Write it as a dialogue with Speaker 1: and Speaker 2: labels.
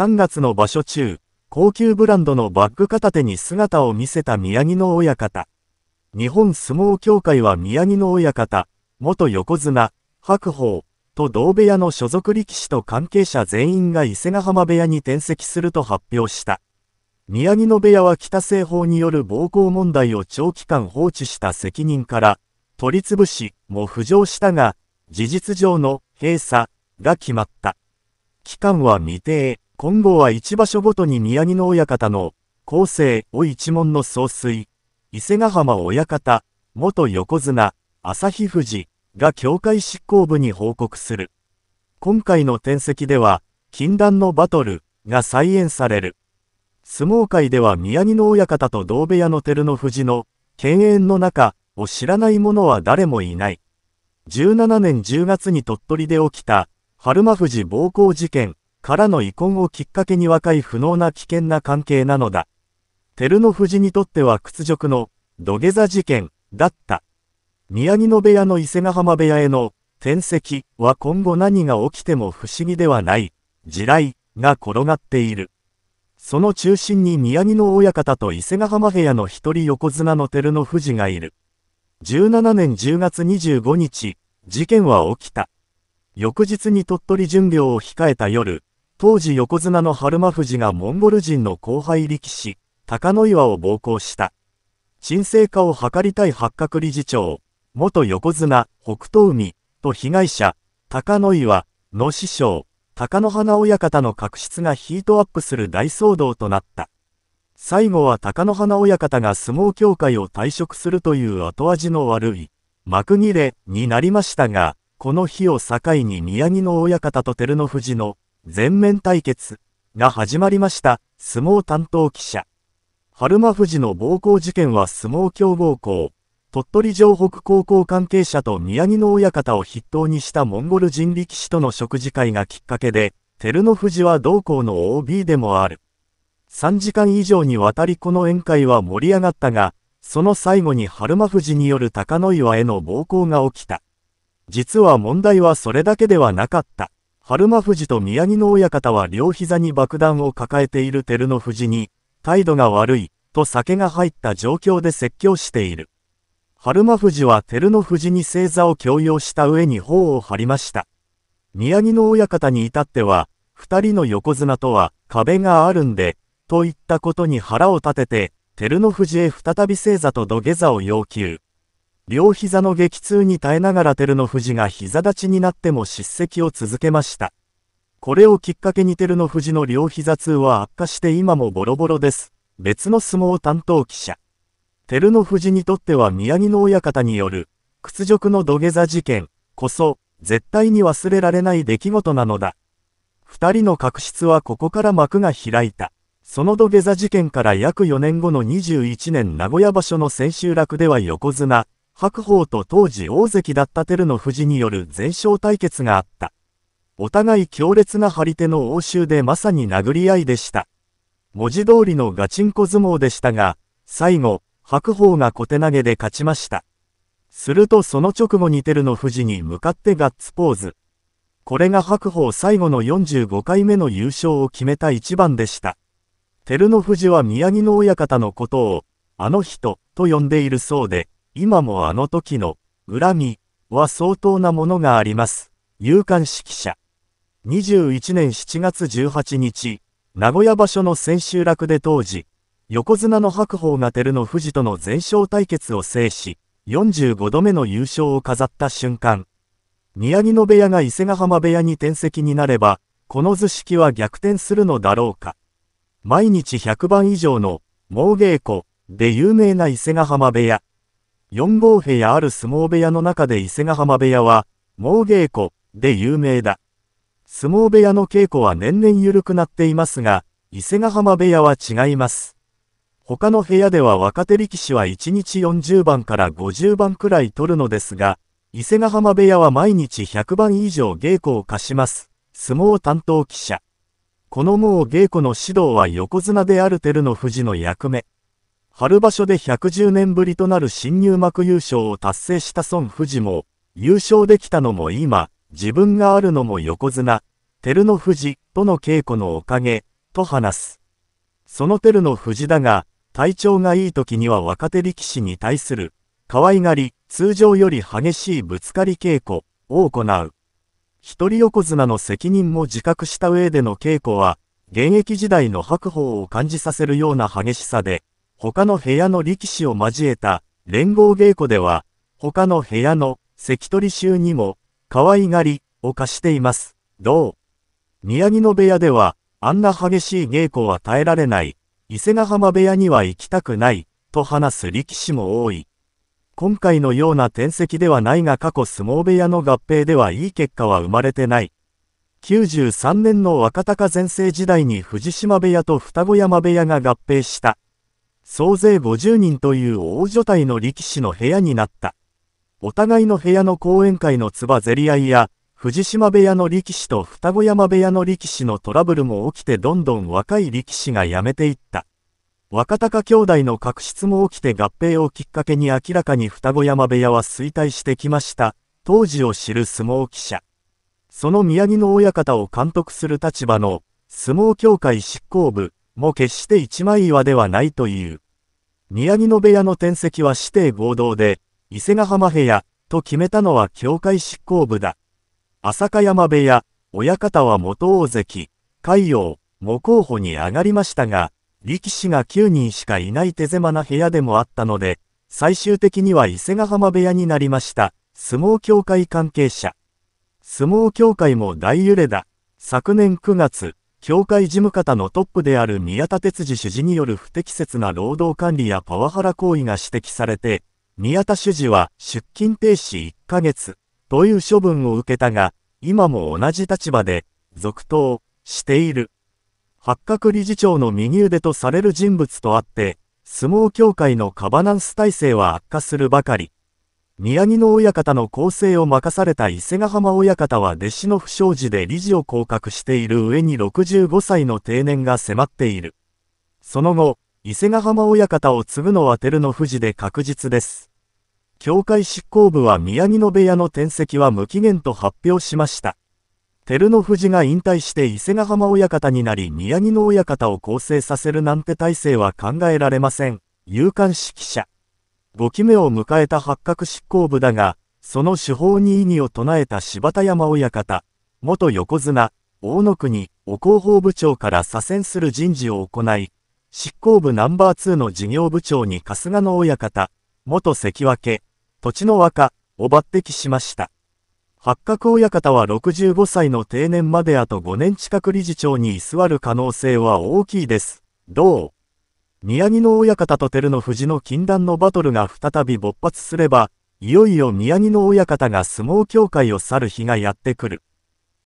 Speaker 1: 3月の場所中、高級ブランドのバッグ片手に姿を見せた宮城野親方。日本相撲協会は宮城野親方、元横綱、白鵬、と同部屋の所属力士と関係者全員が伊勢ヶ浜部屋に転籍すると発表した。宮城野部屋は北西方による暴行問題を長期間放置した責任から、取り潰しも浮上したが、事実上の閉鎖が決まった。期間は未定。今後は一場所ごとに宮城野親方の、厚生を一門の総帥、伊勢ヶ浜親方、元横綱、日富士が協会執行部に報告する。今回の転籍では、禁断のバトルが再演される。相撲界では宮城野親方と同部屋の照ノ富士の、犬猿の中を知らない者は誰もいない。17年10月に鳥取で起きた、春馬富士暴行事件からの遺恨をきっかけに若い不能な危険な関係なのだ。照ノ富士にとっては屈辱の土下座事件だった。宮城野部屋の伊勢ヶ浜部屋への転籍は今後何が起きても不思議ではない、地雷が転がっている。その中心に宮城野親方と伊勢ヶ浜部屋の一人横綱の照ノ富士がいる。17年10月25日、事件は起きた。翌日に鳥取巡業を控えた夜、当時横綱の春馬富士がモンゴル人の後輩力士、高野岩を暴行した。沈静化を図りたい八角理事長、元横綱、北東海、と被害者、高野岩、の師匠、高野花親方の確執がヒートアップする大騒動となった。最後は高野花親方が相撲協会を退職するという後味の悪い、幕切れになりましたが、この日を境に宮城の親方と照ノ富士の全面対決が始まりました。相撲担当記者。春間富士の暴行事件は相撲強謀、校、鳥取城北高校関係者と宮城の親方を筆頭にしたモンゴル人力士との食事会がきっかけで、照ノ富士は同校の OB でもある。3時間以上にわたりこの宴会は盛り上がったが、その最後に春馬富士による高野岩への暴行が起きた。実は問題はそれだけではなかった。春間富士と宮城野親方は両膝に爆弾を抱えている照ノ富士に、態度が悪い、と酒が入った状況で説教している。春間富士は照ノ富士に正座を強要した上に頬を張りました。宮城野親方に至っては、二人の横綱とは壁があるんで、といったことに腹を立てて、照ノ富士へ再び正座と土下座を要求。両膝の激痛に耐えながら照ノ富士が膝立ちになっても叱責を続けました。これをきっかけに照ノ富士の両膝痛は悪化して今もボロボロです。別の相撲担当記者。照ノ富士にとっては宮城の親方による屈辱の土下座事件こそ絶対に忘れられない出来事なのだ。二人の確執はここから幕が開いた。その土下座事件から約4年後の21年名古屋場所の千秋楽では横綱、白鵬と当時大関だった照ノ富士による全勝対決があった。お互い強烈な張り手の応酬でまさに殴り合いでした。文字通りのガチンコ相撲でしたが、最後、白鵬が小手投げで勝ちました。するとその直後に照ノ富士に向かってガッツポーズ。これが白鵬最後の45回目の優勝を決めた一番でした。照ノ富士は宮城の親方のことを、あの人、と呼んでいるそうで、今もあの時の恨みは相当なものがあります。有観識者。21年7月18日、名古屋場所の千秋楽で当時、横綱の白鵬が照ノ富士との全勝対決を制し、45度目の優勝を飾った瞬間、宮城野部屋が伊勢ヶ浜部屋に転籍になれば、この図式は逆転するのだろうか。毎日100番以上の、猛稽古で有名な伊勢ヶ浜部屋。4号部屋ある相撲部屋の中で伊勢ヶ浜部屋は、猛稽古で有名だ。相撲部屋の稽古は年々緩くなっていますが、伊勢ヶ浜部屋は違います。他の部屋では若手力士は1日40番から50番くらい取るのですが、伊勢ヶ浜部屋は毎日100番以上稽古を課します。相撲担当記者。このもう稽古の指導は横綱である照ノ富士の役目。春場所で110年ぶりとなる新入幕優勝を達成した孫富士も、優勝できたのも今、自分があるのも横綱、照ノ富士との稽古のおかげ、と話す。その照ノ富士だが、体調がいい時には若手力士に対する、可愛がり、通常より激しいぶつかり稽古を行う。一人横綱の責任も自覚した上での稽古は、現役時代の白鵬を感じさせるような激しさで、他の部屋の力士を交えた連合稽古では、他の部屋の関取衆にも、可愛がりを貸しています。どう宮城野部屋では、あんな激しい稽古は耐えられない、伊勢ヶ浜部屋には行きたくない、と話す力士も多い。今回のような転籍ではないが過去相撲部屋の合併ではいい結果は生まれてない。93年の若隆前世時代に藤島部屋と双子山部屋が合併した。総勢50人という大所帯の力士の部屋になった。お互いの部屋の講演会のつばぜり合いや、藤島部屋の力士と双子山部屋の力士のトラブルも起きてどんどん若い力士が辞めていった。若隆兄弟の確執も起きて合併をきっかけに明らかに双子山部屋は衰退してきました。当時を知る相撲記者。その宮城の親方を監督する立場の相撲協会執行部も決して一枚岩ではないという。宮城野部屋の転籍は指定合同で、伊勢ヶ浜部屋と決めたのは教会執行部だ。浅香山部屋、親方は元大関、海洋、も候補に上がりましたが、力士が9人しかいない手狭な部屋でもあったので、最終的には伊勢ヶ浜部屋になりました。相撲協会関係者。相撲協会も大揺れだ。昨年9月、協会事務方のトップである宮田哲司主事による不適切な労働管理やパワハラ行為が指摘されて、宮田主事は出勤停止1ヶ月という処分を受けたが、今も同じ立場で続投している。八角理事長の右腕とされる人物とあって、相撲協会のカバナンス体制は悪化するばかり。宮城野親方の構成を任された伊勢ヶ浜親方は弟子の不祥事で理事を降格している上に65歳の定年が迫っている。その後、伊勢ヶ浜親方を継ぐのは照ノ富士で確実です。協会執行部は宮城野部屋の転籍は無期限と発表しました。照ノ富士が引退して伊勢ヶ浜親方になり宮城野親方を構成させるなんて体制は考えられません。有観式者。5期目を迎えた八角執行部だが、その手法に異議を唱えた柴田山親方、元横綱、大野国、お広報部長から左遷する人事を行い、執行部ナンバー2の事業部長に春日野親方、元関脇、土地の若、を抜擢しました。八角親方は65歳の定年まであと5年近く理事長に居座る可能性は大きいです。どう宮城の親方と照ノ富士の禁断のバトルが再び勃発すれば、いよいよ宮城の親方が相撲協会を去る日がやってくる。